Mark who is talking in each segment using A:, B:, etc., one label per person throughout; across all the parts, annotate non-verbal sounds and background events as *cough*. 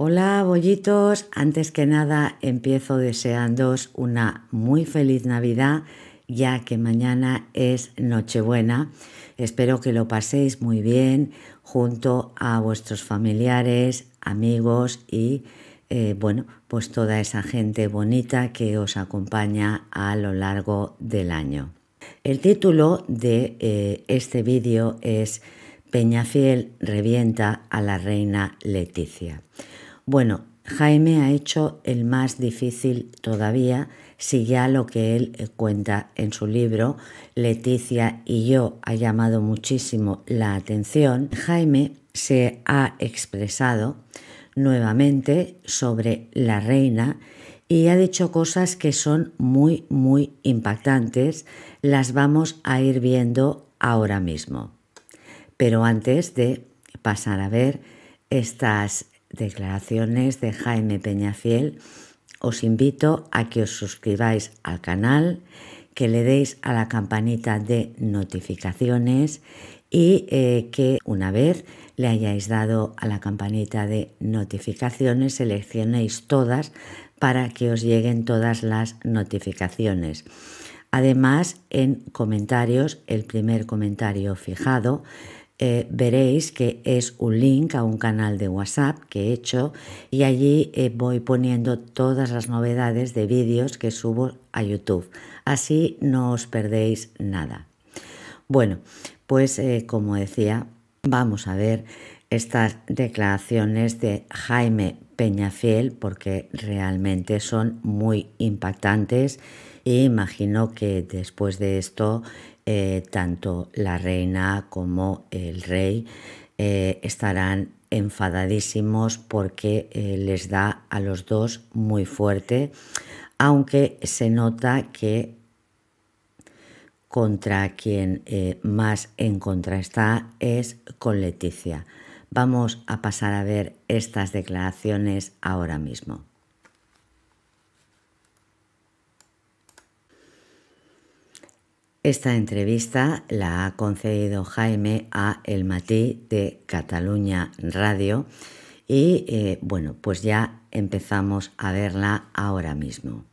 A: Hola bollitos, antes que nada empiezo deseándoos una muy feliz Navidad ya que mañana es Nochebuena. Espero que lo paséis muy bien junto a vuestros familiares, amigos y eh, bueno, pues toda esa gente bonita que os acompaña a lo largo del año. El título de eh, este vídeo es Peñafiel revienta a la reina Leticia. Bueno, Jaime ha hecho el más difícil todavía si ya lo que él eh, cuenta en su libro Leticia y yo ha llamado muchísimo la atención. Jaime se ha expresado nuevamente sobre la reina y ha dicho cosas que son muy, muy impactantes. Las vamos a ir viendo ahora mismo. Pero antes de pasar a ver estas declaraciones de Jaime Peñafiel, os invito a que os suscribáis al canal, que le deis a la campanita de notificaciones y eh, que una vez le hayáis dado a la campanita de notificaciones seleccionéis todas para que os lleguen todas las notificaciones. Además, en comentarios, el primer comentario fijado, eh, veréis que es un link a un canal de WhatsApp que he hecho y allí eh, voy poniendo todas las novedades de vídeos que subo a YouTube. Así no os perdéis nada. Bueno, pues eh, como decía, vamos a ver estas declaraciones de Jaime Peñafiel porque realmente son muy impactantes e imagino que después de esto eh, tanto la reina como el rey eh, estarán enfadadísimos porque eh, les da a los dos muy fuerte, aunque se nota que contra quien más en contra está es con Leticia. Vamos a pasar a ver estas declaraciones ahora mismo. Esta entrevista la ha concedido Jaime a El Matí de Cataluña Radio y eh, bueno, pues ya empezamos a verla ahora mismo.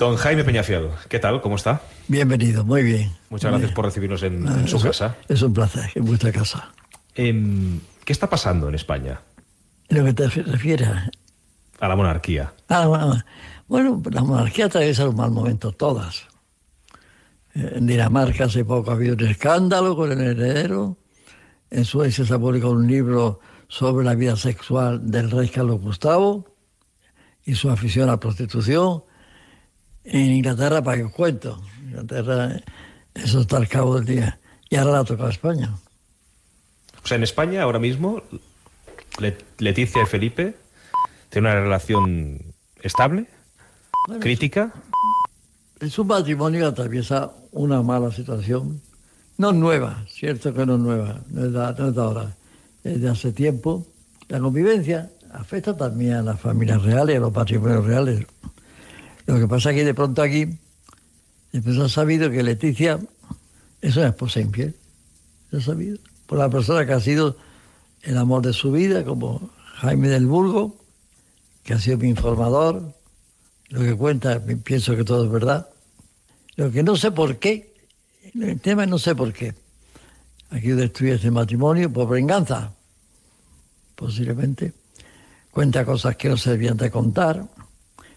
B: Don Jaime Peñafiado, ¿qué tal? ¿Cómo está?
C: Bienvenido, muy bien.
B: Muchas gracias por recibirnos en, su casa.
C: Es un placer, en vuestra casa.
B: Em, ¿Qué está pasando en España?
C: En lo que te refieres.
B: A la monarquía.
C: Ah, bueno, la monarquía atraviesa un mal momento, todas. Eh, en Dinamarca hace poco ha habido un escándalo con el heredero. En Suecia se ha publicado un libro sobre la vida sexual del rey Carlos Gustavo y su afición a la prostitución en Inglaterra, para que os cuento. Inglaterra, eso está al cabo del día. Y ahora la toca a España.
B: O sea, en España ahora mismo, Leticia y Felipe tienen una relación estable, crítica.
C: Su matrimonio atraviesa una mala situación. No nueva, cierto que no nueva, no es de, ahora, es hace tiempo. La convivencia afecta también a las familias reales, a los patrimonios reales. Lo que pasa es que de pronto aquí después pues, ha sabido que Leticia es una esposa infiel. Se ha sabido. Por la persona que ha sido el amor de su vida, como Jaime del Burgo, que ha sido mi informador. Lo que cuenta, pienso que todo es verdad. Lo que no sé por qué, el tema es no sé por qué. Aquí destruye este matrimonio por venganza, posiblemente.
A: Cuenta cosas que no servían de contar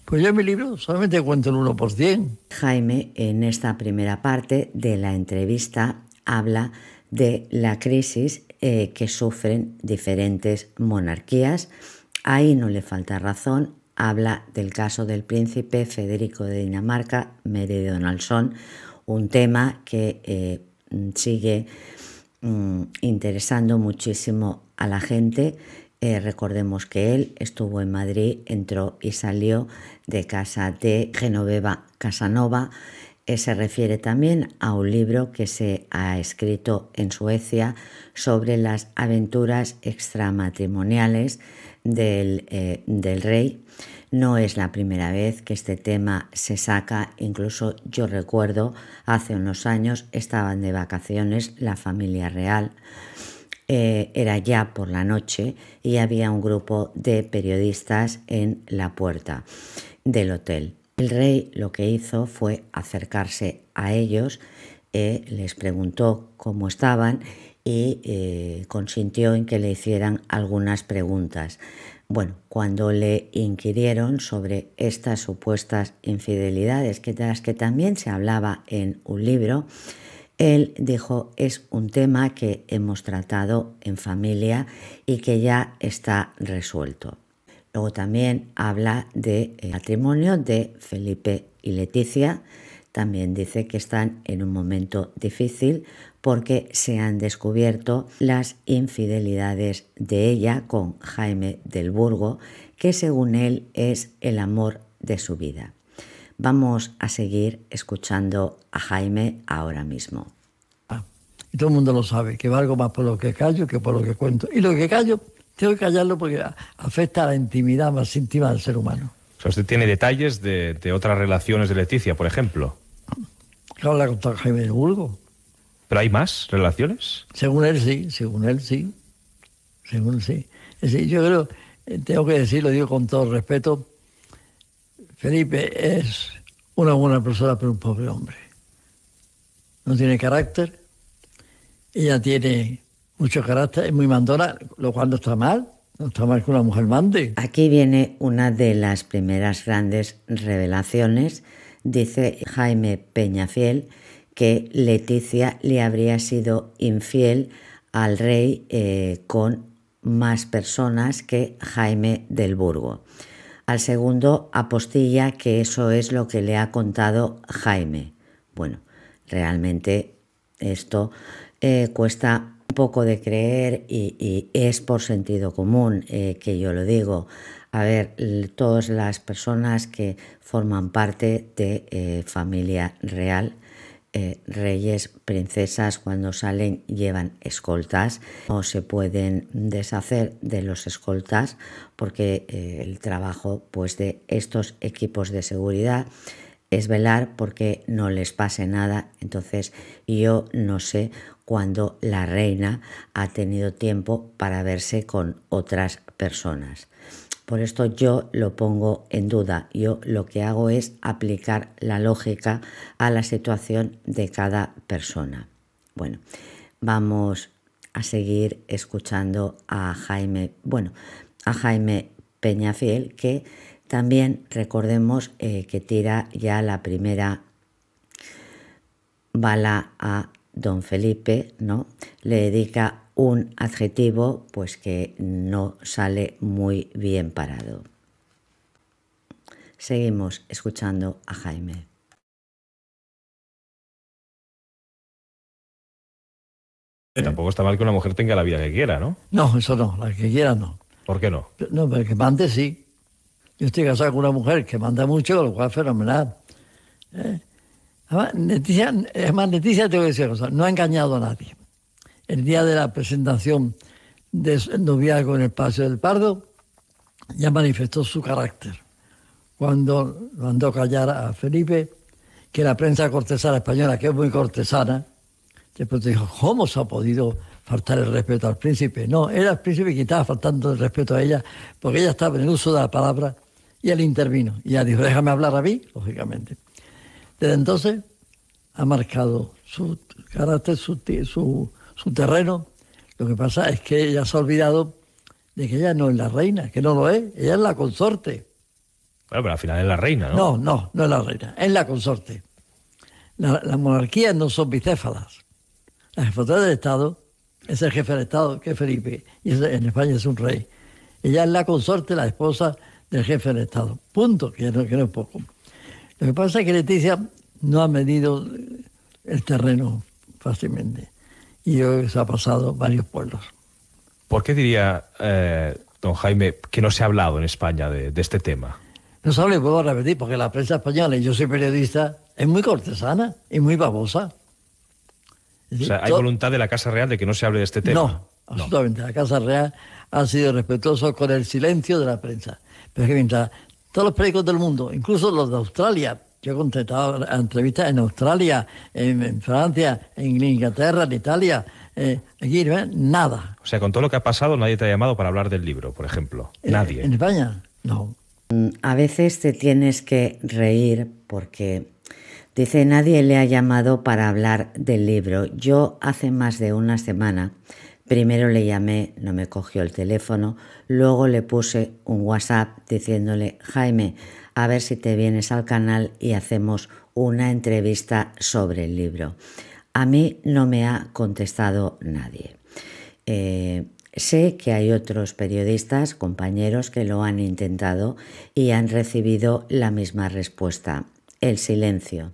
A: pues yo en mi libro solamente cuento el 1%. Jaime, en esta primera parte de la entrevista, habla de la crisis eh, que sufren diferentes monarquías. Ahí no le falta razón. Habla del caso del príncipe Federico de Dinamarca, Mary Donaldson, un tema que eh, sigue mm, interesando muchísimo a la gente eh, recordemos que él estuvo en Madrid, entró y salió de casa de Genoveva Casanova. Eh, se refiere también a un libro que se ha escrito en Suecia sobre las aventuras extramatrimoniales del, eh, del rey. No es la primera vez que este tema se saca, incluso yo recuerdo hace unos años estaban de vacaciones la familia real eh, era ya por la noche y había un grupo de periodistas en la puerta del hotel. El rey lo que hizo fue acercarse a ellos, eh, les preguntó cómo estaban y eh, consintió en que le hicieran algunas preguntas. Bueno, cuando le inquirieron sobre estas supuestas infidelidades, que de las que también se hablaba en un libro, él dijo, es un tema que hemos tratado en familia y que ya está resuelto. Luego también habla de eh, matrimonio de Felipe y Leticia. También dice que están en un momento difícil porque se han descubierto las infidelidades de ella con Jaime del Burgo, que según él es el amor de su vida. Vamos a seguir escuchando a Jaime ahora mismo. Ah, y todo el mundo lo
C: sabe, que valgo más por lo que callo que por lo que cuento. Y lo que callo, tengo que callarlo porque afecta a la intimidad más íntima del ser humano.
B: usted tiene detalles de, otras relaciones de Leticia, por ejemplo.
C: Claro, la contó Jaime de
B: ¿Pero hay más relaciones?
C: Según él sí, según él sí. Según él sí. Es decir, yo creo, eh, tengo que decirlo, digo con todo respeto, Felipe es una buena persona, pero un pobre hombre. No tiene carácter.
A: Ella tiene mucho carácter, es muy mandona, lo cual no está mal. No está mal que una mujer mande. Aquí viene una de las primeras grandes revelaciones. Dice Jaime Peñafiel que Leticia le habría sido infiel al rey eh, con más personas que Jaime del Burgo al segundo apostilla que eso es lo que le ha contado Jaime. Bueno, realmente esto eh, cuesta un poco de creer y, es por sentido común eh, que yo lo digo. A ver, todas las personas que forman parte de eh, familia real eh, reyes, princesas cuando salen llevan escoltas o se pueden deshacer de los escoltas porque eh, el trabajo pues de estos equipos de seguridad es velar porque no les pase nada. Entonces yo no sé cuándo la reina ha tenido tiempo para verse con otras personas. Por esto yo lo pongo en duda. Yo lo que hago es aplicar la lógica a la situación de cada persona. Bueno, vamos a seguir escuchando a Jaime, bueno, a Jaime Peñafiel, que también recordemos eh, que tira ya la primera bala a don Felipe, ¿no? Le dedica un adjetivo pues que no sale muy bien parado. Seguimos escuchando a Jaime.
B: Tampoco está mal que una mujer tenga la vida que quiera, ¿no?
C: No, eso no, la que quiera no. ¿Por qué no? No, pero que mande sí. Yo estoy casado con una mujer que manda mucho, lo cual es fenomenal. ¿Eh? Además, Leticia, no ha engañado a nadie el día de la presentación de su noviazgo en el Paseo del Pardo, ya manifestó su carácter cuando mandó callar a Felipe, que la prensa cortesana española, que es muy cortesana, después dijo, ¿cómo se ha podido faltar el respeto al príncipe? No, era el príncipe quien estaba faltando el respeto a ella, porque ella estaba en el uso de la palabra y él intervino. Y ella dijo, déjame hablar a mí, lógicamente. Desde entonces ha marcado su carácter, su su terreno. Lo que pasa es que ella se ha olvidado de que ella no es la reina, que no lo es, ella es la consorte.
B: Bueno, pero al final es la reina, ¿no?
C: No, no, no es la reina, es la consorte. las monarquías no son bicéfalas. La jefatura del Estado es el jefe del Estado, que es Felipe, y en España es un rey. Ella es la consorte, la esposa del jefe del Estado. Punto, que no, que no es poco. Lo que pasa es que Leticia no ha medido el terreno fácilmente y hoy se ha pasado varios pueblos.
B: ¿Por qué diría, eh, don Jaime, que no se ha hablado en España de, este tema?
C: No sabe, puedo repetir, porque la prensa española, y yo soy periodista, es muy cortesana y muy babosa. o sea, hay voluntad
B: de la Casa Real de que no se hable de este tema. No,
C: absolutamente. La Casa Real ha sido respetuoso con el silencio de la prensa. Pero es que mientras todos los periódicos del mundo, incluso los de Australia, yo he contestado entrevistas en Australia, en, Francia, en Inglaterra, en Italia.
A: Eh, aquí nada.
B: O sea, con todo lo que ha pasado, nadie te ha llamado para hablar del libro, por ejemplo. Eh, nadie.
A: en España? No. Mm, a veces te tienes que reír porque dice nadie le ha llamado para hablar del libro. Yo hace más de una semana primero le llamé, no me cogió el teléfono, luego le puse un WhatsApp diciéndole Jaime, a ver si te vienes al canal y hacemos una entrevista sobre el libro. A mí no me ha contestado nadie. Eh, sé que hay otros periodistas, compañeros, que lo han intentado y han recibido la misma respuesta, el silencio.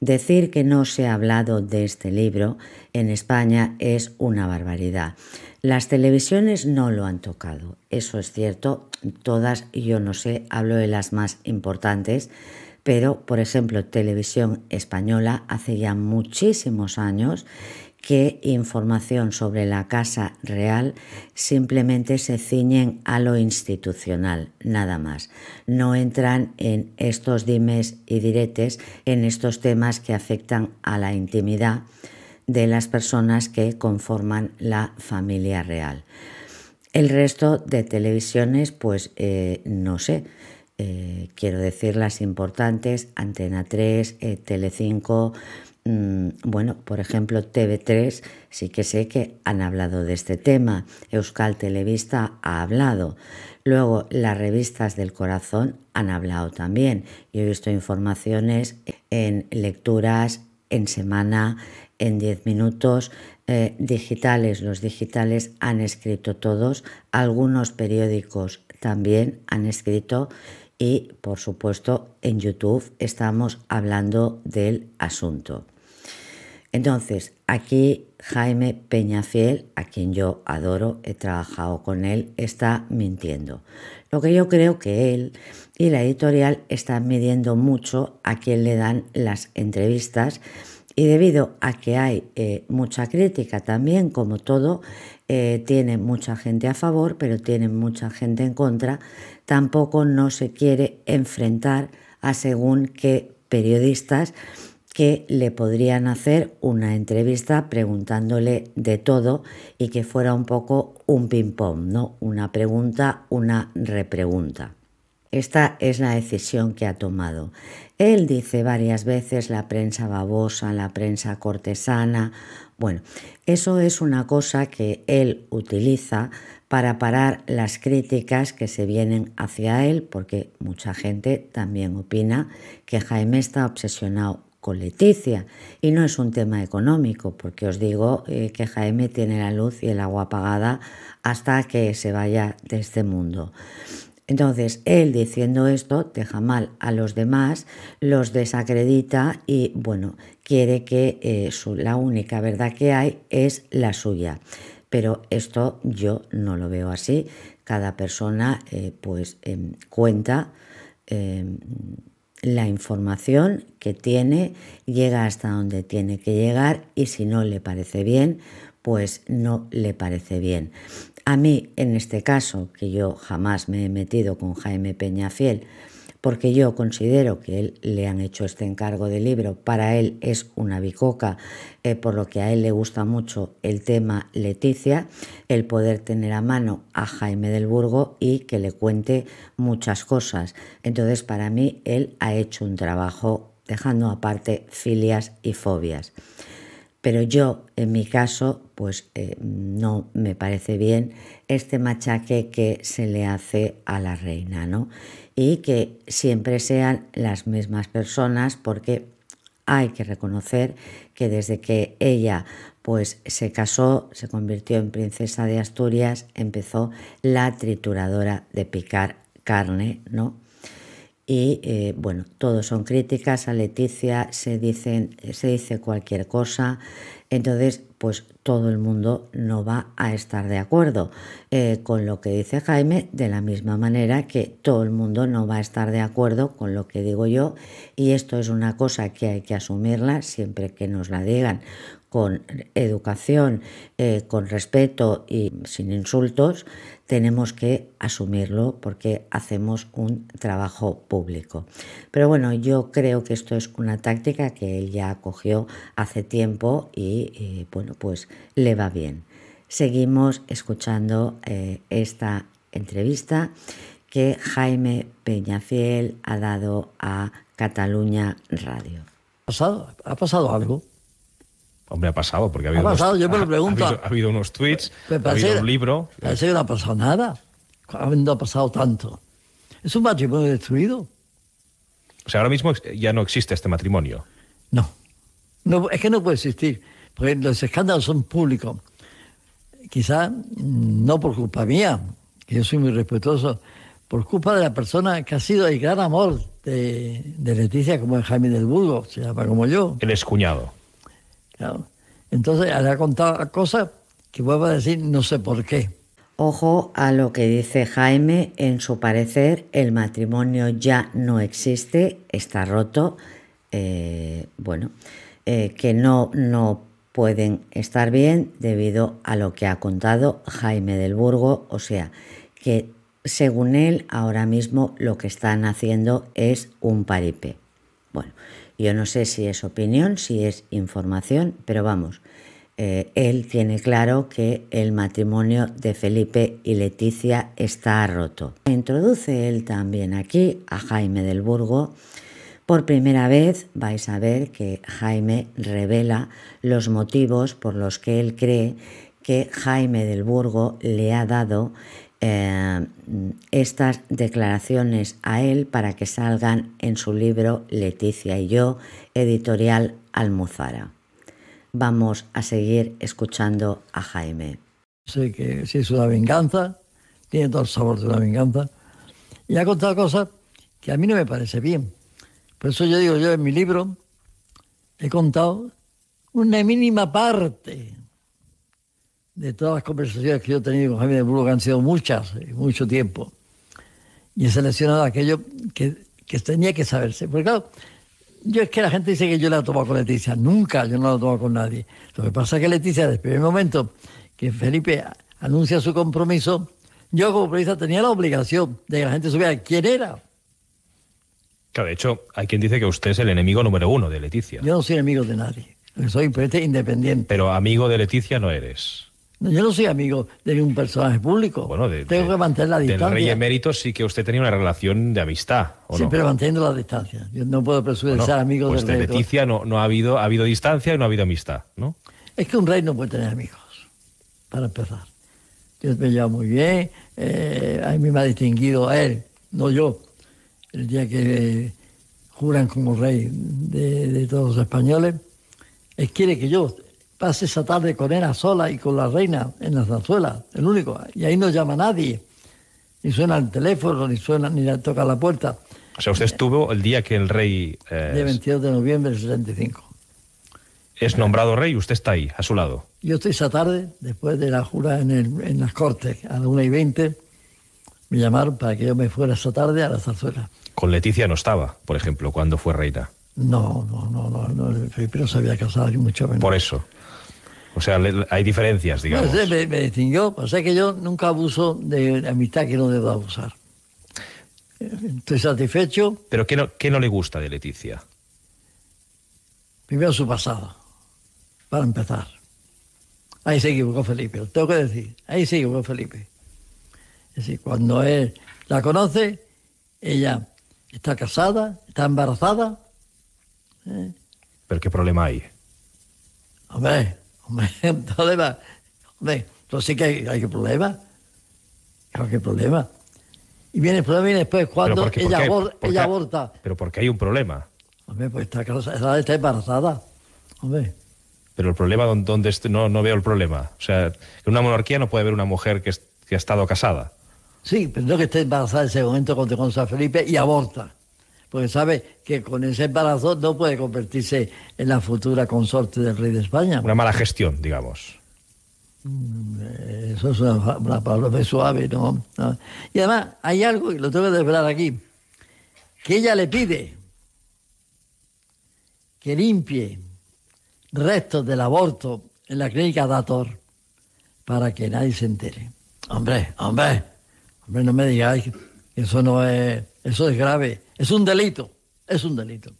A: Decir que no se ha hablado de este libro en España es una barbaridad. Las televisiones no lo han tocado, eso es cierto. Todas, yo no sé, hablo de las más importantes, pero por ejemplo, Televisión Española hace ya muchísimos años que información sobre la Casa Real simplemente se ciñen a lo institucional, nada más. No entran en estos dimes y diretes, en estos temas que afectan a la intimidad de las personas que conforman la familia real. El resto de televisiones, pues eh, no sé, eh, quiero decir las importantes, Antena 3, Tele eh, Telecinco, mm, bueno, por ejemplo TV3, sí que sé que han hablado de este tema, Euskal Televista ha hablado, luego las revistas del corazón han hablado también, yo he visto informaciones en lecturas, en semana, en 10 minutos, eh, digitales, los digitales han escrito todos, algunos periódicos también han escrito y por supuesto en YouTube estamos hablando del asunto. Entonces, aquí Jaime Peñafiel, a quien yo adoro, he trabajado con él, está mintiendo. Lo que yo creo que él y la editorial están midiendo mucho a quien le dan las entrevistas y debido a que hay eh, mucha crítica también, como todo, eh, tiene mucha gente a favor, pero tiene mucha gente en contra, tampoco no se quiere enfrentar a según qué periodistas que le podrían hacer una entrevista preguntándole de todo y que fuera un poco un ping-pong, ¿no? Una pregunta, una repregunta. Esta es la decisión que ha tomado. Él dice varias veces la prensa babosa, la prensa cortesana. Bueno, eso es una cosa que él utiliza para parar las críticas que se vienen hacia él, porque mucha gente también opina que Jaime está obsesionado con Leticia. Y no es un tema económico, porque os digo eh, que Jaime tiene la luz y el agua apagada hasta que se vaya de este mundo. Entonces, él diciendo esto deja mal a los demás, los desacredita y, bueno, quiere que eh, la única verdad que hay es la suya. Pero esto yo no lo veo así. Cada persona eh, pues, em, cuenta em, la información que tiene, llega hasta donde tiene que llegar y si no le parece bien, pues no le parece bien a mí, en este caso, que yo jamás me he metido con Jaime Peñafiel, porque yo considero que él le han hecho este encargo de libro, para él es una bicoca, eh, por lo que a él le gusta mucho el tema Leticia, el poder tener a mano a Jaime del Burgo y que le cuente muchas cosas. Entonces, para mí, él ha hecho un trabajo dejando aparte filias y fobias. Pero yo, en mi caso, pues eh, no me parece bien este machaque que se le hace a la reina, ¿no? Y que siempre sean las mismas personas porque hay que reconocer que desde que ella pues se casó, se convirtió en princesa de Asturias, empezó la trituradora de picar carne, ¿no? Y eh, bueno, todos son críticas, a Leticia se, dicen, se dice cualquier cosa, entonces pues todo el mundo no va a estar de acuerdo eh, con lo que dice Jaime, de la misma manera que todo el mundo no va a estar de acuerdo con lo que digo yo, y esto es una cosa que hay que asumirla siempre que nos la digan, con educación, eh, con respeto y sin insultos, tenemos que asumirlo porque hacemos un trabajo público. Pero bueno, yo creo que esto es una táctica que él ya cogió hace tiempo y, bueno, pues le va bien. Seguimos escuchando eh, esta entrevista que Jaime Peñafiel ha dado a Cataluña Radio.
C: ha pasado algo?
B: Hombre, ha pasado, porque ha habido. unos, pasado, yo
A: Ha,
C: habido, unos tweets,
B: ha habido un libro.
C: Parece que no ha pasado nada. No ha pasado tanto. Es un matrimonio destruido.
B: O sea, ahora mismo ya no existe este matrimonio.
C: No. es que no puede existir, porque los escándalos son públicos. Quizá mm, no por culpa mía, que yo soy muy respetuoso, por culpa de la persona que ha sido el gran amor de, Leticia, como es Jaime del Burgo, se llama como
B: yo. El escuñado.
C: Entonces ha contado cosas que vuelvo a decir no sé por qué.
A: Ojo a lo que dice Jaime, en su parecer el matrimonio ya no existe, está roto, eh, bueno, eh, que no, no pueden estar bien debido a lo que ha contado Jaime del Burgo, o sea, que según él ahora mismo lo que están haciendo es un paripé. Yo no sé si es opinión, si es información, pero vamos, eh, él tiene claro que el matrimonio de Felipe y Leticia está roto. Introduce él también aquí a Jaime del Burgo. Por primera vez vais a ver que Jaime revela los motivos por los que él cree que Jaime del Burgo le ha dado eh, estas declaraciones a él para que salgan en su libro Leticia y yo, editorial Almuzara. Vamos a seguir escuchando a Jaime. Sé que
C: sí es una venganza, tiene todo el sabor de una venganza, y ha contado cosas que a mí no me parece bien. Por eso yo digo, yo en mi libro he contado una mínima parte de todas las conversaciones que yo he tenido con Jaime de Burgos, que han sido muchas, mucho tiempo y he seleccionado aquello que, tenía que saberse. Porque claro, yo es que la gente dice que yo la he tomado con Leticia. Nunca yo no la he tomado con nadie. Lo que pasa es que Leticia, desde el primer momento que Felipe anuncia su compromiso, yo como periodista tenía la obligación de que la gente supiera quién era.
B: Claro, de hecho, hay quien dice que usted es el enemigo número uno de Leticia.
C: Yo no soy enemigo de nadie. Soy independiente.
B: Pero amigo de Leticia no eres.
C: Yo no soy amigo de ningún personaje público. Bueno, tengo que mantener la distancia. Del rey
B: emérito sí que usted tenía una relación de amistad. Siempre
C: manteniendo la distancia. Yo no puedo presumir de ser amigo pues del de rey.
B: Leticia no, no ha habido ha habido distancia y no ha habido amistad,
C: ¿no? Es que un rey no puede tener amigos, para empezar. Yo me llevo muy bien, eh, a mí me ha distinguido a él, no yo. El día que juran como rey de, de todos los españoles, él quiere que yo pase esa tarde con él sola y con la reina en la zarzuela, el único. Y ahí no llama nadie. Ni suena el teléfono, ni suena, ni le toca la puerta.
B: O sea, usted estuvo el día que el rey... Eh, el 22
C: de noviembre del 75.
B: Es nombrado rey, usted está ahí, a su lado.
C: Yo estoy esa tarde, después de la jura en, las cortes, a las 1 y 20, me llamaron para que yo me fuera esa tarde a la zarzuela.
B: Con Leticia no estaba, por ejemplo, cuando fue reina.
C: No, no, no, no, Felipe no se había casado, mucho menos. Por
B: eso. O sea, hay diferencias, digamos.
C: me, distinguió, o sé que yo nunca abuso de amistad que no debo abusar. Estoy satisfecho.
B: ¿Pero qué no, no le gusta de Leticia?
C: Primero su pasado, para empezar. Ahí se equivocó Felipe, lo tengo que decir. Ahí se equivocó Felipe. Es decir, cuando él la conoce, ella está casada, está embarazada. ¿eh? ¿Pero qué problema hay? Hombre, problema. *laughs* entonces sí que hay, hay problema. ¿Qué problema? Y viene el problema y después cuando ella, aborta.
B: Pero porque hay un problema.
C: Hombre, pues está, está embarazada. Hombre.
B: Pero el problema, ¿dónde No, no veo el problema. O sea, en una monarquía no puede haber una mujer que, ha estado casada.
C: Sí, pero no que esté embarazada en ese momento con con Felipe y aborta porque sabe que con ese embarazo no puede convertirse en la futura consorte del rey de España. Una
B: mala gestión, digamos.
C: Mm, eso es una, palabra suave, ¿no? Ah. Y además hay algo, y lo tengo que desvelar aquí, que ella le pide que limpie restos del aborto en la clínica Dator para que nadie se entere. Hombre, hombre, hombre, no me digáis que eso no es, eso es grave es un delito, es un delito.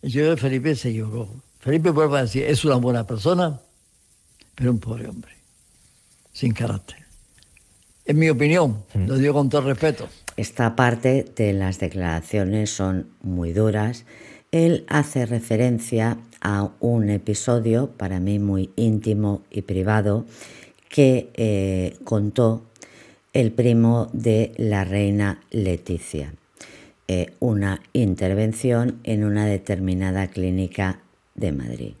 C: El señor Felipe se equivocó. Felipe vuelve a decir, es una buena persona, pero un pobre hombre, sin carácter. En mi opinión, mm. lo digo con todo respeto.
A: Esta parte de las declaraciones son muy duras. Él hace referencia a un episodio para mí muy íntimo y privado que eh, contó el primo de la reina Leticia. Eh, una intervención en una determinada clínica de Madrid.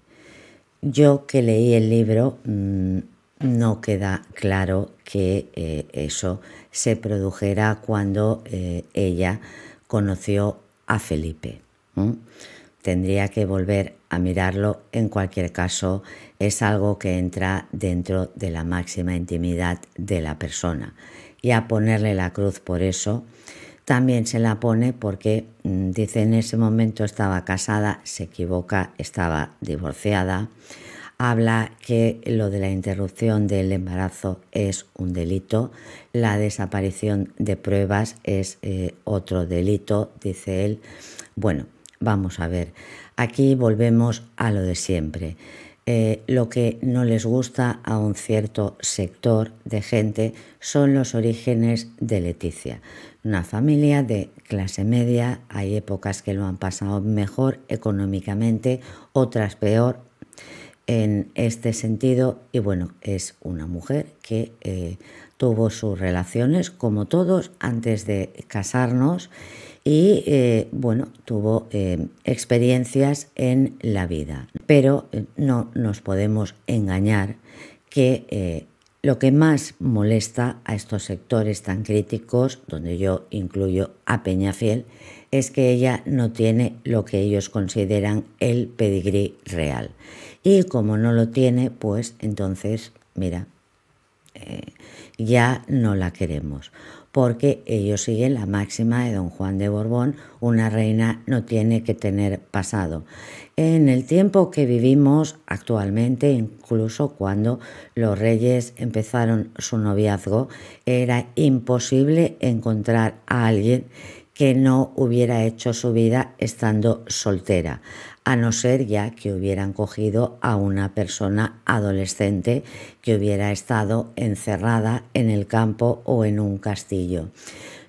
A: Yo que leí el libro mm, no queda claro que eh, eso se produjera cuando eh, ella conoció a Felipe. Tendría que volver a mirarlo. En cualquier caso, es algo que entra dentro de la máxima intimidad de la persona. Y a ponerle la cruz por eso, también se la pone porque mm, dice en ese momento estaba casada, se equivoca, estaba divorciada. Habla que lo de la interrupción del embarazo es un delito, la desaparición de pruebas es eh, otro delito, dice él. Bueno, vamos a ver, aquí volvemos a lo de siempre. Eh, lo que no les gusta a un cierto sector de gente son los orígenes de Leticia una familia de clase media, hay épocas que lo han pasado mejor económicamente, otras peor en este sentido. Y bueno, es una mujer que eh, tuvo sus relaciones, como todos, antes de casarnos y eh, bueno, tuvo eh, experiencias en la vida. Pero no nos podemos engañar que lo que más molesta a estos sectores tan críticos, donde yo incluyo a Peñafiel, es que ella no tiene lo que ellos consideran el pedigrí real. Y como no lo tiene, pues entonces, mira, eh, ya no la queremos porque ellos siguen la máxima de don Juan de Borbón, una reina no tiene que tener pasado. En el tiempo que vivimos actualmente, incluso cuando los reyes empezaron su noviazgo, era imposible encontrar a alguien que no hubiera hecho su vida estando soltera, a no ser ya que hubieran cogido a una persona adolescente que hubiera estado encerrada en el campo o en un castillo.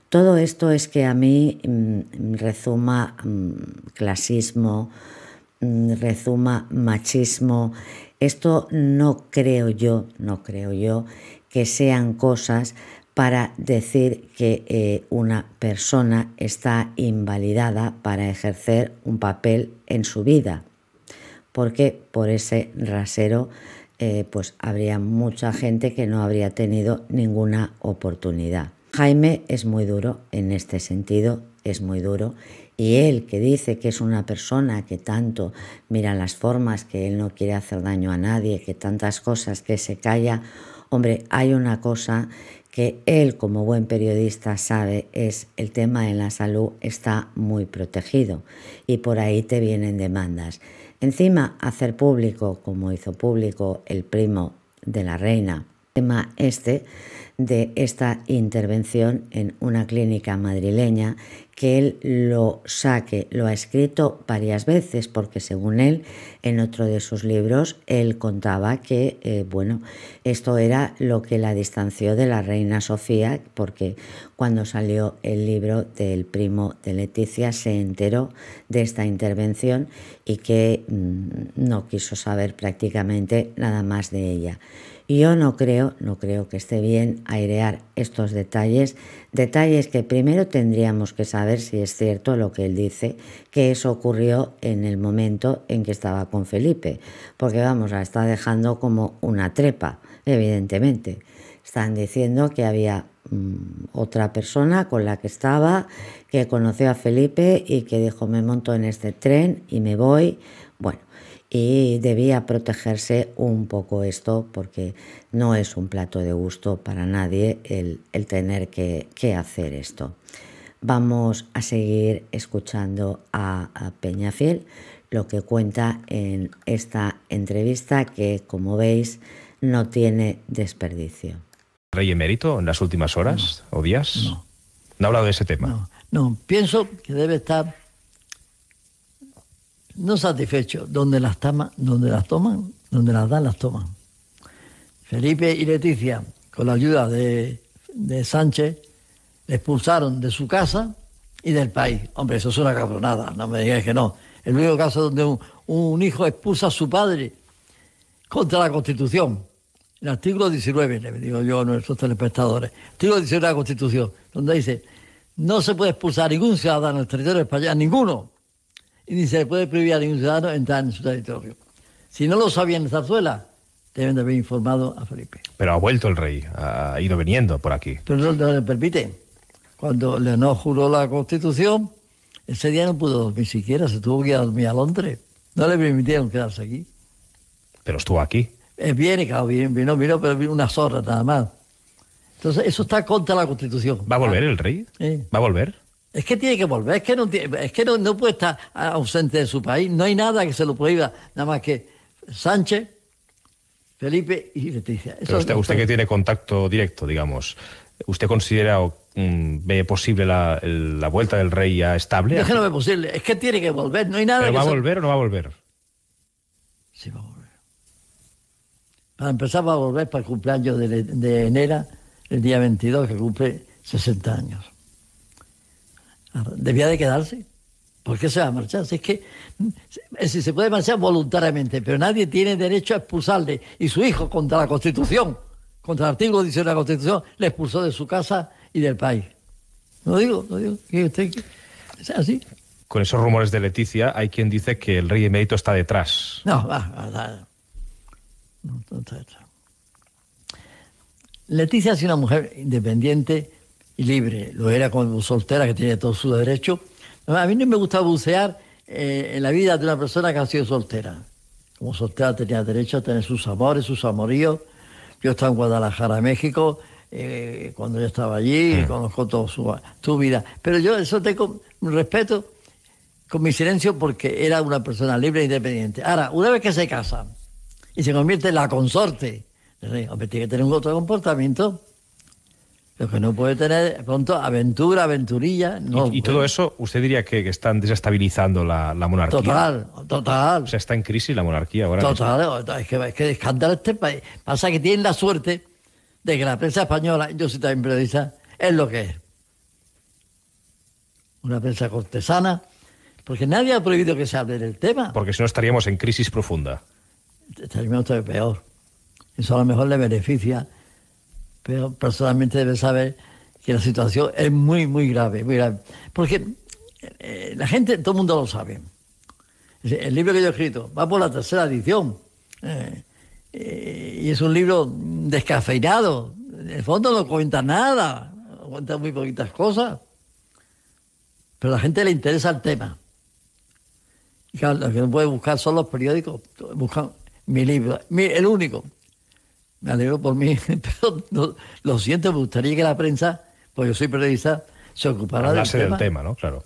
A: Todo esto es que a mí mm, rezuma mm, clasismo, mm, rezuma machismo. Esto no creo yo, no creo yo que sean cosas para decir que eh, una persona está invalidada para ejercer un papel en su vida, porque por ese rasero eh, pues habría mucha gente que no habría tenido ninguna oportunidad. Jaime es muy duro en este sentido, es muy duro, y él que dice que es una persona que tanto mira las formas, que él no quiere hacer daño a nadie, que tantas cosas, que se calla, hombre, hay una cosa que él como buen periodista sabe es el tema de la salud está muy protegido y por ahí te vienen demandas. Encima, hacer público, como hizo público el primo de la reina, tema este de esta intervención en una clínica madrileña que él lo saque, lo ha escrito varias veces porque según él en otro de sus libros él contaba que eh, bueno esto era lo que la distanció de la reina Sofía porque cuando salió el libro del primo de Leticia se enteró de esta intervención y que mm, no quiso saber prácticamente nada más de ella yo no creo, no creo que esté bien airear estos detalles, detalles que primero tendríamos que saber si es cierto lo que él dice, que eso ocurrió en el momento en que estaba con Felipe, porque vamos, la está dejando como una trepa, evidentemente. Están diciendo que había mm, otra persona con la que estaba, que conoció a Felipe y que dijo me monto en este tren y me voy. Bueno, y debía protegerse un poco esto porque no es un plato de gusto para nadie el, tener que, hacer esto. Vamos a seguir escuchando a, a Peñafiel lo que cuenta en esta entrevista que, como veis, no tiene desperdicio.
B: ¿Rey emérito en las últimas horas o días? No. no. ha hablado de
C: ese tema? No, no, pienso que debe estar no satisfecho. Donde las, donde las toman, donde las dan, las toman. Felipe y Leticia, con la ayuda de, Sánchez, le expulsaron de su casa y del país. Hombre, eso es una cabronada, no me digáis que no. El único caso donde un, hijo expulsa a su padre contra la Constitución. El artículo 19, le digo yo a nuestros telespectadores, artículo 19 de la Constitución, donde dice, no se puede expulsar a ningún ciudadano del territorio español, ninguno, y ni se le puede prohibir a ningún ciudadano entrar en su territorio. Si no lo sabía en Zarzuela, deben de haber informado a Felipe.
B: Pero ha vuelto el rey, ha ido viniendo por aquí.
C: Pero no, le permite. Cuando no juró la Constitución, ese día no pudo dormir siquiera, se tuvo que ir a dormir a Londres. No le permitieron quedarse aquí.
B: Pero estuvo aquí.
C: Eh, viene, claro, vino, vino, vino, pero vino una zorra nada más. Entonces, eso está contra la Constitución. ¿Va a volver ah. el rey? ¿Va a volver? Es que tiene que volver, es que no, es que no, puede estar ausente de su país, no hay nada que se lo prohíba, nada más que Sánchez, Felipe y Leticia. Pero este, usted, que
B: tiene contacto directo, digamos, ¿usted considera o mm, ve posible la, vuelta del rey a estable? Es que no ve
C: posible, es que tiene que volver, no hay nada. ¿Pero va a volver o no va a volver? Sí, va a volver. Para empezar, va a volver para el cumpleaños de, de enero, el día 22, que cumple 60 años. Ah, debía de quedarse. ¿Por qué se va a marchar? Si es que eh, si se puede marchar voluntariamente, pero nadie tiene derecho a expulsarle. Y su hijo, contra la Constitución, contra el artículo 18 de la Constitución, le expulsó de su casa y del país. No digo, no digo. así?
B: Con esos rumores de Leticia, hay quien dice que el rey emérito está detrás.
C: No, va, No, no está detrás. Leticia es una mujer independiente y libre. Lo era como soltera, que tenía todo su derecho. A mí no me gusta bucear eh, en la vida de una persona que ha sido soltera. Como soltera tenía derecho a tener sus amores, sus amoríos. Yo estaba en Guadalajara, México, eh, cuando yo estaba allí, mm. conozco toda su, tu vida. Pero yo eso tengo respeto con mi silencio porque era una persona libre e independiente. Ahora, una vez que se casa y se convierte en la consorte, hombre, tiene que tener un otro comportamiento que no puede tener, pronto, aventura, aventurilla. y,
B: todo eso, ¿usted diría que, están desestabilizando la, monarquía? Total, total. O sea, está en crisis la monarquía ahora. Total,
C: es que, es que escándalo este país. Pasa que tienen la suerte de que la prensa española, yo soy también periodista, es lo que es. Una prensa cortesana, porque nadie ha prohibido que se hable del tema. Porque
B: si no estaríamos en crisis profunda.
C: Estaríamos todavía peor. Eso a lo mejor le beneficia pero personalmente debe saber que la situación es muy, muy grave, muy Porque eh, la gente, todo el mundo lo sabe. El libro que yo he escrito va por la tercera edición. Eh, eh, y es un libro descafeinado. En el fondo no cuenta nada, cuenta muy poquitas cosas. Pero a la gente le interesa el tema. Y claro, lo que no puede buscar son los periódicos. Buscan mi libro, mi, el único me alegro por mí, *laughs* pero lo siento, me gustaría que la prensa, pues yo soy periodista, se ocupara del tema. del tema. ¿no?
B: Claro.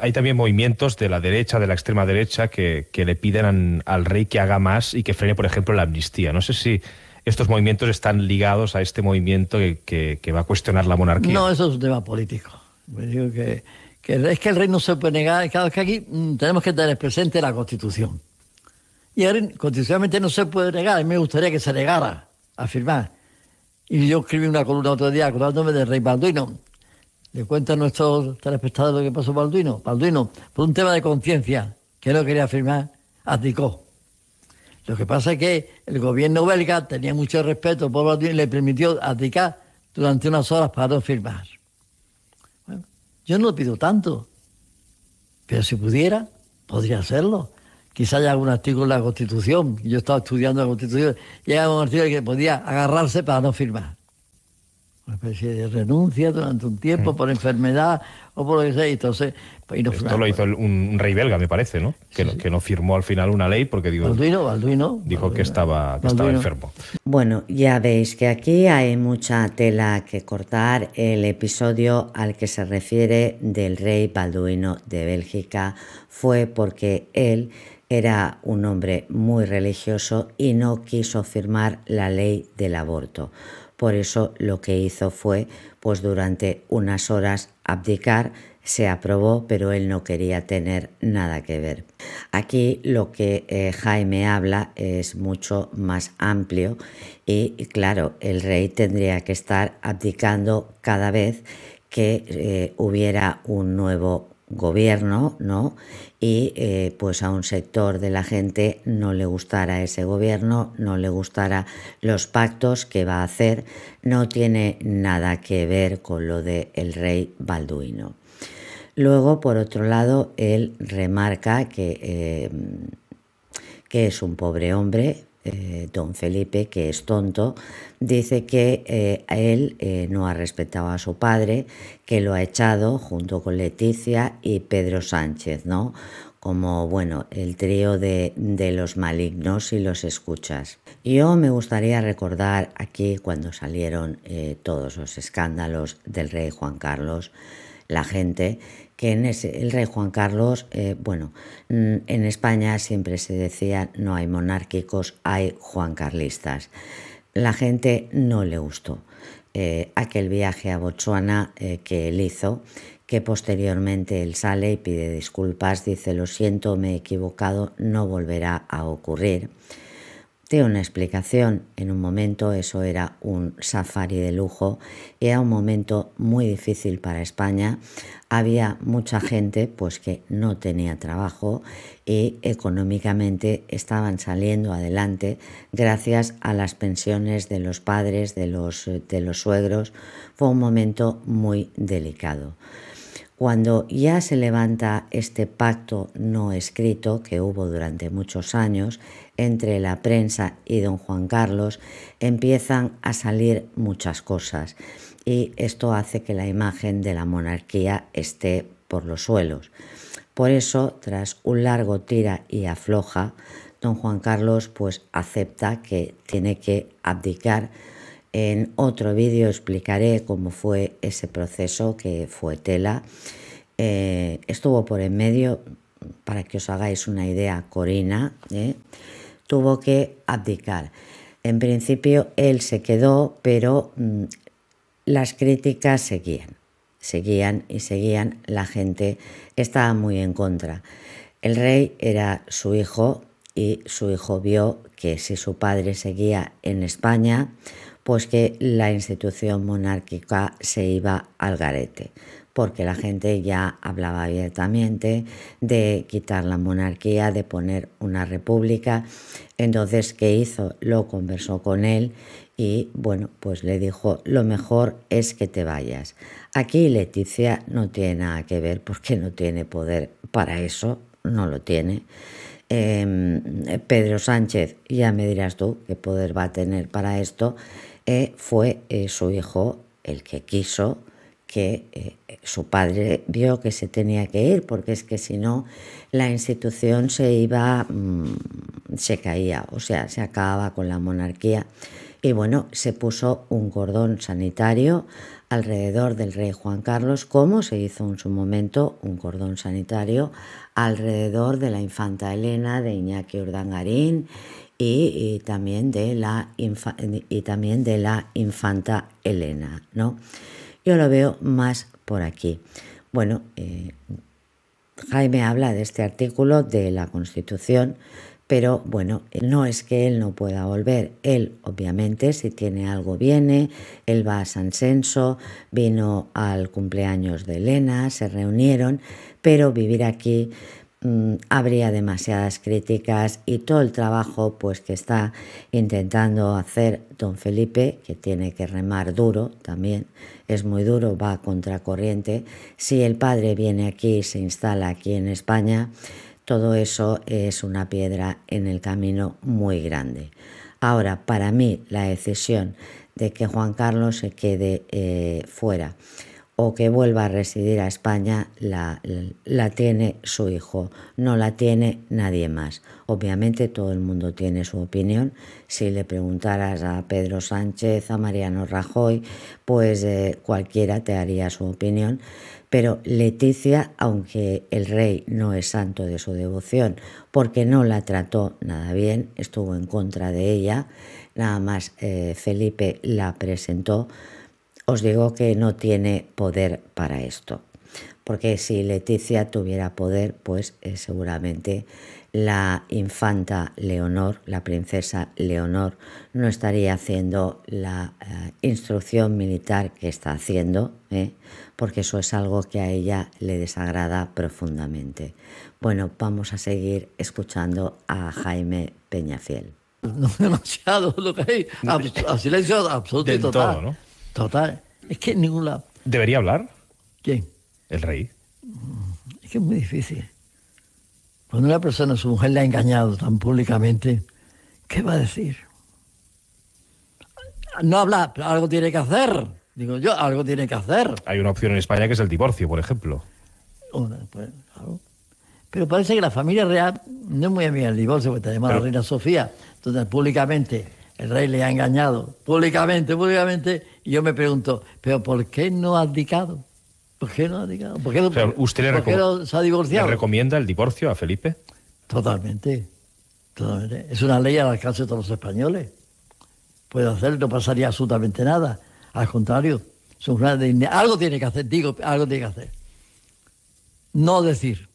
B: Hay también movimientos de la derecha, de la extrema derecha, que, le piden al rey que haga más y que frene, por ejemplo, la amnistía. No sé si estos movimientos están ligados a este movimiento que, va a cuestionar la monarquía. No, eso
C: es un tema político. que, es que el rey no se puede negar. Claro, es que aquí mm, tenemos que tener presente la Constitución. Y constitucionalmente no se puede negar. A mí me gustaría que se negara a firmar. Y yo escribí una columna otro día acordándome del rey Balduino. Le cuento a nuestros telespectadores lo que pasó Balduino. Balduino, por un tema de conciencia, que no quería firmar, abdicó. Lo que pasa es que el gobierno belga tenía mucho respeto por Balduino y le permitió abdicar durante unas horas para no firmar. Bueno, yo no lo pido tanto, pero si pudiera, podría hacerlo quizá haya algún artículo en la Constitución, yo estaba estudiando la Constitución, y un artículo que podía agarrarse para no firmar. Una especie de renuncia durante un tiempo mm. por enfermedad o por lo que sea. entonces,
B: Esto lo hizo un, rey belga, me parece, ¿no? que, no firmó al final una ley porque digo, Balduino, Balduino, dijo que estaba enfermo.
A: Bueno, ya veis que aquí hay mucha tela que cortar. El episodio al que se refiere del rey Balduino de Bélgica fue porque él era un hombre muy religioso y no quiso firmar la ley del aborto. Por eso lo que hizo fue, pues durante unas horas abdicar, se aprobó, pero él no quería tener nada que ver. Aquí lo que eh, Jaime habla es mucho más amplio y claro, el rey tendría que estar abdicando cada vez que eh, hubiera un nuevo gobierno, ¿no? Y eh, pues a un sector de la gente no le gustará ese gobierno, no le gustará los pactos que va a hacer, no tiene nada que ver con lo del el rey Balduino. Luego, por otro lado, él remarca que, eh, que es un pobre hombre, eh, don Felipe, que es tonto, dice que eh, él eh, no ha respetado a su padre, que lo ha echado junto con Leticia y Pedro Sánchez, ¿no? Como, bueno, el trío de, de los malignos y los escuchas. Yo me gustaría recordar aquí cuando salieron todos los escándalos del rey Juan Carlos, la gente que en el rey Juan Carlos, eh, bueno, mm, en España siempre se decía no hay monárquicos, hay juancarlistas. La gente no le gustó eh, aquel viaje a Botsuana eh, que él hizo, que posteriormente él sale y pide disculpas, dice lo siento, me he equivocado, no volverá a ocurrir. De una explicación. En un momento eso era un safari de lujo. Era un momento muy difícil para España. Había mucha gente pues que no tenía trabajo y económicamente estaban saliendo adelante gracias a las pensiones de los padres, de los, de los suegros. Fue un momento muy delicado. Cuando ya se levanta este pacto no escrito que hubo durante muchos años entre la prensa y don Juan Carlos empiezan a salir muchas cosas y esto hace que la imagen de la monarquía esté por los suelos. Por eso, tras un largo tira y afloja, don Juan Carlos pues acepta que tiene que abdicar. En otro vídeo explicaré cómo fue ese proceso que fue tela. Eh, estuvo por en medio, para que os hagáis una idea, Corina. ¿eh? tuvo que abdicar. En principio él se quedó, pero mm, las críticas seguían, seguían y seguían. La gente estaba muy en contra. El rey era su hijo y su hijo vio que si su padre seguía en España, pues que la institución monárquica se iba al garete porque la gente ya hablaba abiertamente de quitar la monarquía, de poner una república. Entonces, ¿qué hizo? Lo conversó con él y, bueno, pues le dijo, lo mejor es que te vayas. Aquí Leticia no tiene nada que ver porque no tiene poder para eso, no lo tiene. Em, Pedro Sánchez, ya me dirás tú qué poder va a tener para esto, eh, fue eh, su hijo el que quiso que eh, su padre vio que se tenía que ir, porque es que si no la institución se iba, mm, se caía, o sea, se acababa con la monarquía. Y bueno, se puso un cordón sanitario alrededor del rey Juan Carlos, como se hizo en su momento un cordón sanitario alrededor de la infanta Elena, de Iñaki Urdangarín y, también, de la y también de la infanta Elena, ¿no? Yo lo veo más por aquí. Bueno, eh, Jaime habla de este artículo de la Constitución, pero bueno, no es que él no pueda volver. Él, obviamente, si tiene algo, viene. Él va a San Senso, vino al cumpleaños de Elena, se reunieron, pero vivir aquí habría mm, demasiadas críticas y todo el trabajo pues, que está intentando hacer don Felipe, que tiene que remar duro también, es muy duro, va a contracorriente. Si el padre viene aquí y se instala aquí en España, todo eso es una piedra en el camino muy grande. Ahora, para mí, la decisión de que Juan Carlos se quede eh, fuera o que vuelva a residir a España la, la, tiene su hijo, no la tiene nadie más. Obviamente todo el mundo tiene su opinión. Si le preguntaras a Pedro Sánchez, a Mariano Rajoy, pues eh, cualquiera te haría su opinión. Pero Leticia, aunque el rey no es santo de su devoción, porque no la trató nada bien, estuvo en contra de ella, nada más eh, Felipe la presentó os digo que no tiene poder para esto. Porque si Leticia tuviera poder, pues eh, seguramente la infanta Leonor, la princesa Leonor, no estaría haciendo la eh, instrucción militar que está haciendo, ¿eh? porque eso es algo que a ella le desagrada profundamente. Bueno, vamos a seguir escuchando a Jaime Peñafiel. No
C: *laughs* demasiado, lo que hay.
A: a silencio absoluto y total. ¿no?
C: Total, es que en
A: ¿Debería hablar? ¿Quién?
B: El rey.
C: Mm, es que es muy difícil. Cuando una persona, su mujer, le ha engañado tan públicamente, ¿qué va a decir? No habla, pero algo tiene que hacer. Digo yo, algo tiene que hacer.
B: Hay una opción en España que es el divorcio, por ejemplo.
C: Pues, pero parece que la familia real no es muy amiga del divorcio, porque te llamada la reina Sofía. Entonces, públicamente el rey le ha engañado públicamente, públicamente, y yo me pregunto, ¿pero por qué no ha abdicado? ¿Por qué no ha abdicado? ¿Por qué, no, se ha divorciado? recomienda el divorcio a Felipe? Totalmente, Es una ley al alcance de todos los españoles. Puede hacerlo, no pasaría absolutamente nada. Al contrario, es una algo tiene que hacer, digo, algo tiene que hacer. No decir.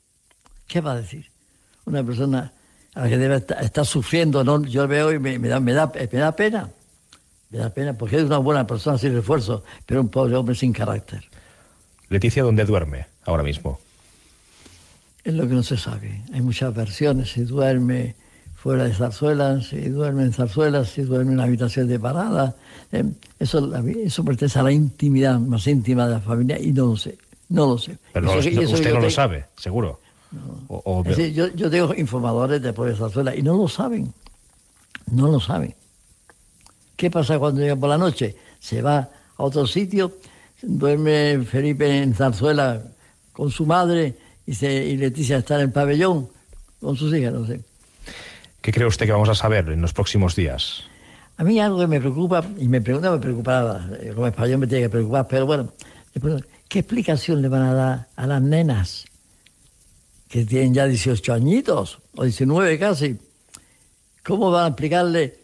C: ¿Qué va a decir? Una persona a que debe estar, sufriendo, ¿no? yo veo y me, da, me, da, pena, me da pena, porque es una buena persona sin esfuerzo, pero un pobre hombre sin carácter. Leticia, ¿dónde duerme ahora mismo? Es lo que no se sabe. Hay muchas versiones, si duerme fuera de zarzuelas, si duerme en zarzuelas, si duerme en una habitación de parada. Em, eso, pertenece a la intimidad más íntima de la familia y no lo sé. No lo sé. Pero usted no lo sabe, seguro yo, tengo informadores de Zarzuela y no lo saben. No lo saben. ¿Qué pasa cuando llega por la noche? Se va a otro sitio, duerme Felipe en Zarzuela con su madre y, Leticia está en el pabellón con sus hijas, no sé.
B: ¿Qué cree usted que vamos a saber en los próximos días?
C: A mí algo que me preocupa, y me pregunta, me preocupaba, como español me tiene que preocupar, pero bueno, ¿qué explicación le van a dar a las nenas? que tienen ya 18 añitos, o 19 casi, ¿cómo van a explicarle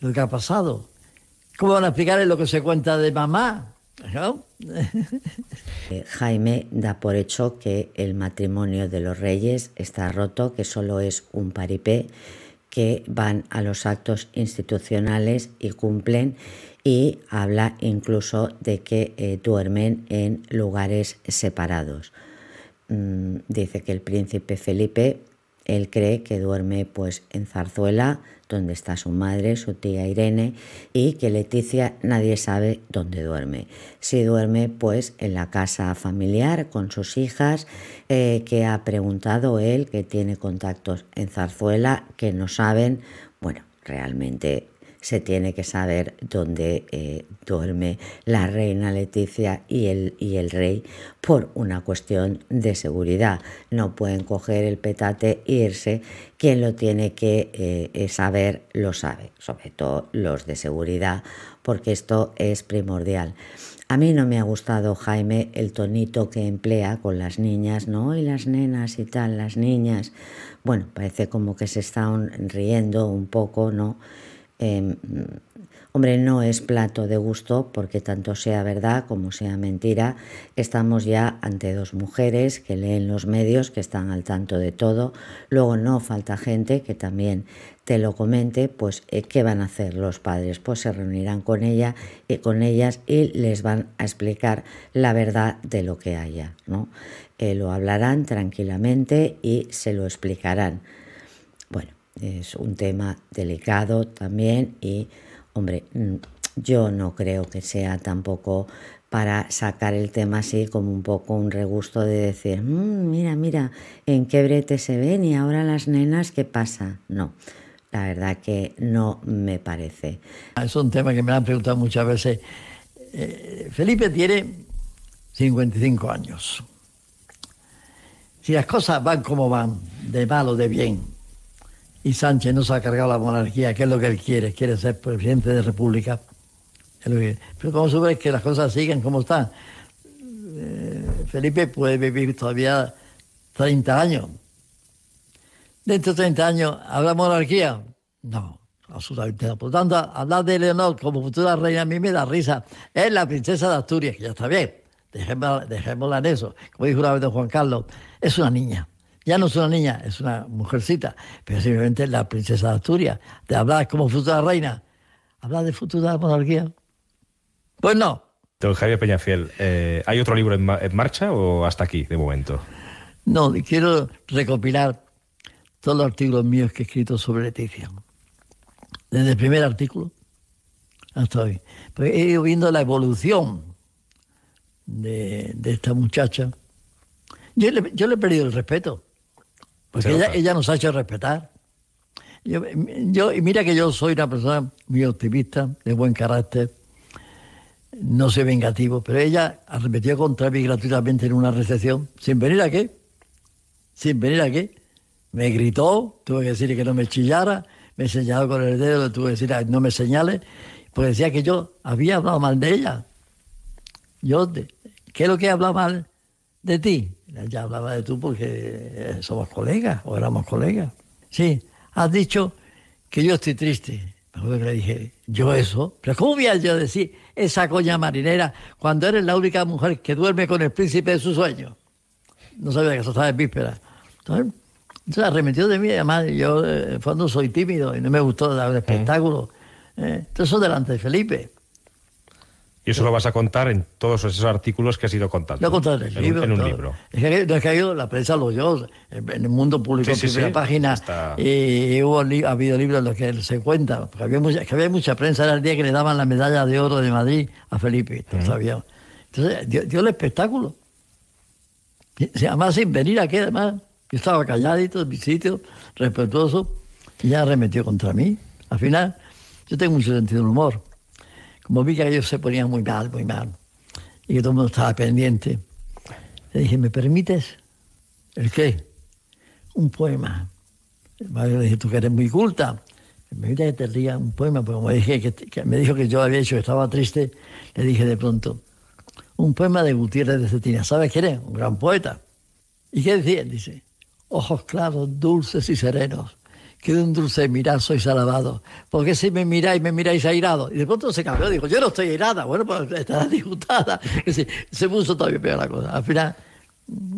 C: lo que ha pasado? ¿Cómo van a explicarle lo que se cuenta de mamá? *laughs*
A: Eh, Jaime da por hecho que el matrimonio de los reyes está roto, que solo es un paripé, que van a los actos institucionales y cumplen y habla incluso de que eh, duermen en lugares separados. Mm, dice que el príncipe Felipe, él cree que duerme pues en Zarzuela, donde está su madre, su tía Irene, y que Leticia nadie sabe dónde duerme. Si duerme pues en la casa familiar con sus hijas, eh, que ha preguntado él, que tiene contactos en Zarzuela, que no saben, bueno, realmente se tiene que saber dónde eh, duerme la reina Leticia y el, y el rey por una cuestión de seguridad. No pueden coger el petate e irse. Quien lo tiene que eh, saber lo sabe, sobre todo los de seguridad, porque esto es primordial. A mí no me ha gustado, Jaime, el tonito que emplea con las niñas, ¿no? Y las nenas y tal, las niñas. Bueno, parece como que se están riendo un poco, ¿no? Em, hombre, no es plato de gusto porque tanto sea verdad como sea mentira, estamos ya ante dos mujeres que leen los medios, que están al tanto de todo. Luego no falta gente que también te lo comente, pues eh, qué van a hacer los padres. Pues se reunirán con ella y eh, con ellas y les van a explicar la verdad de lo que haya, ¿no? Eh, lo hablarán tranquilamente y se lo explicarán es un tema delicado también y, hombre, mm, yo no creo que sea tampoco para sacar el tema así como un poco un regusto de decir, mm, mira, mira, en qué brete se ven y ahora las nenas, ¿qué pasa? No, la verdad que no me parece.
C: Ah, es un tema que me han preguntado muchas veces. Eh, Felipe tiene 55 años. Si las cosas van como van, de malo o de bien, y Sánchez no se ha cargado la monarquía, que es lo que él quiere, quiere ser presidente de la República. Pero como ve que las cosas siguen como están, eh, Felipe puede vivir todavía 30 años. Dentro de 30 años, ¿habrá monarquía? No, absolutamente no. Por lo tanto, hablar de Leonor como futura reina a mí me da risa. Es la princesa de Asturias, que ya está bien. Dejémosla, dejémosla en eso. Como dijo una vez don Juan Carlos, es una niña ya no es una niña, es una mujercita, pero simplemente la princesa de Asturias, ¿Te hablas como futura reina, ¿Hablas de futura monarquía.
B: Pues no. Don Javier Peñafiel, eh, ¿hay otro libro en, marcha o hasta aquí de momento?
C: No, quiero recopilar todos los artículos míos que he escrito sobre Leticia, desde el primer artículo hasta hoy. he ido viendo la evolución de, esta muchacha. Yo le, yo le he perdido el respeto. Porque ella, nos ha hecho respetar. Yo, y mira que yo soy una persona muy optimista, de buen carácter, no soy vengativo, pero ella arremetió contra mí gratuitamente en una recepción, sin venir a qué, sin venir a qué, Me gritó, tuve que decirle que no me chillara, me señaló con el dedo, tuve que decir no me señales, ...porque decía que yo había hablado mal de ella. Yo, ¿qué es lo que he hablado mal de ti? Ya hablaba de tú porque eh, somos colegas, o éramos colegas. Sí, has dicho que yo estoy triste. Pero le dije, yo eso, pero ¿cómo voy a yo decir esa coña marinera cuando eres la única mujer que duerme con el príncipe de su sueño? No sabía que eso estaba en víspera. Entonces, se arremetió de mí, además yo eh, en fondo soy tímido y no me gustó dar un espectáculo. ¿Eh? eso delante de Felipe.
B: Y eso lo vas a contar en todos esos artículos que has ido contando. Lo en, en un libro.
C: no es que la prensa lo oyó, en el mundo público, sí, primera página, y, hubo ha habido libros en los que se cuenta, porque había mucha, prensa, era el día que le daban la medalla de oro de Madrid a Felipe, Entonces, dio, el espectáculo. además, sin venir aquí, además, yo estaba calladito en mi sitio, respetuoso, y ya arremetió contra mí. Al final, yo tengo mucho sentido del humor como vi que ellos se ponían muy mal, muy mal, y que todo el mundo estaba pendiente, le dije, ¿me permites? ¿El qué? Un poema. El padre le dije, tú que eres muy culta, me pues dije que te ría un poema, porque como dije, me dijo que yo había hecho que estaba triste, le dije de pronto, un poema de Gutiérrez de Cetina. ¿Sabes quién es? Un gran poeta. ¿Y qué decía? Dice, ojos claros, dulces y serenos, que un dulce mirar sois alabado. Porque si me miráis, me miráis airado. Y de pronto se cambió, dijo, yo no estoy airada. Bueno, pues estará disgustada. *laughs* se puso todavía peor la cosa. Al final...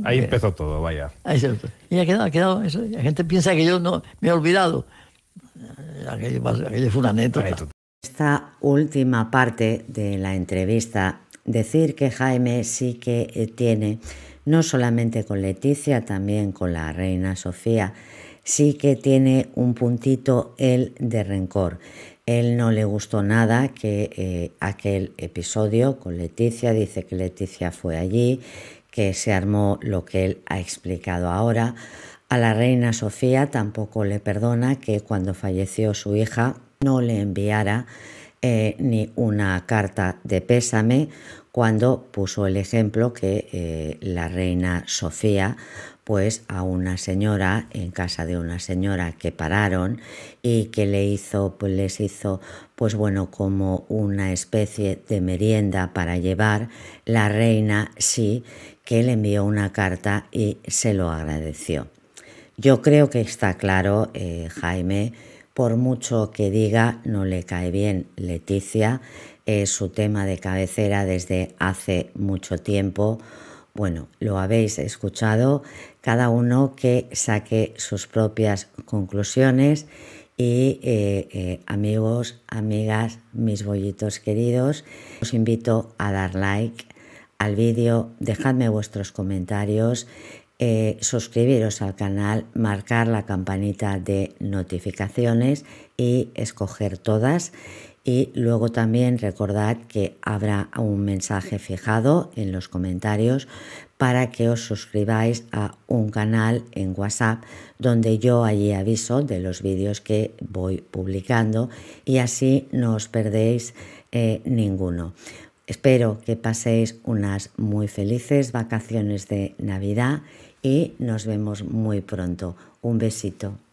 C: Ahí eh, empezó todo, vaya. Ahí empezó. Y ha quedado, ha quedado eso. La gente piensa que yo no me he
A: olvidado. Aquello, aquello fue una anécdota. Esta última parte de la entrevista, decir que Jaime sí que eh, tiene, no solamente con Leticia, también con la reina Sofía, sí que tiene un puntito él de rencor. Él no le gustó nada que eh, aquel episodio con Leticia, dice que Leticia fue allí, que se armó lo que él ha explicado ahora. A la reina Sofía tampoco le perdona que cuando falleció su hija no le enviara eh, ni una carta de pésame cuando puso el ejemplo que eh, la reina Sofía pues a una señora en casa de una señora que pararon y que le hizo pues les hizo pues bueno como una especie de merienda para llevar la reina sí que le envió una carta y se lo agradeció yo creo que está claro eh, Jaime por mucho que diga no le cae bien Leticia su tema de cabecera desde hace mucho tiempo. Bueno, lo habéis escuchado, cada uno que saque sus propias conclusiones y eh, eh, amigos, amigas, mis bollitos queridos, os invito a dar like al vídeo, dejadme vuestros comentarios, eh, suscribiros al canal, marcar la campanita de notificaciones y escoger todas. Y luego también recordad que habrá un mensaje fijado en los comentarios para que os suscribáis a un canal en WhatsApp donde yo allí aviso de los vídeos que voy publicando y así no os perdéis eh, ninguno. Espero que paséis unas muy felices vacaciones de Navidad y nos vemos muy pronto. Un besito.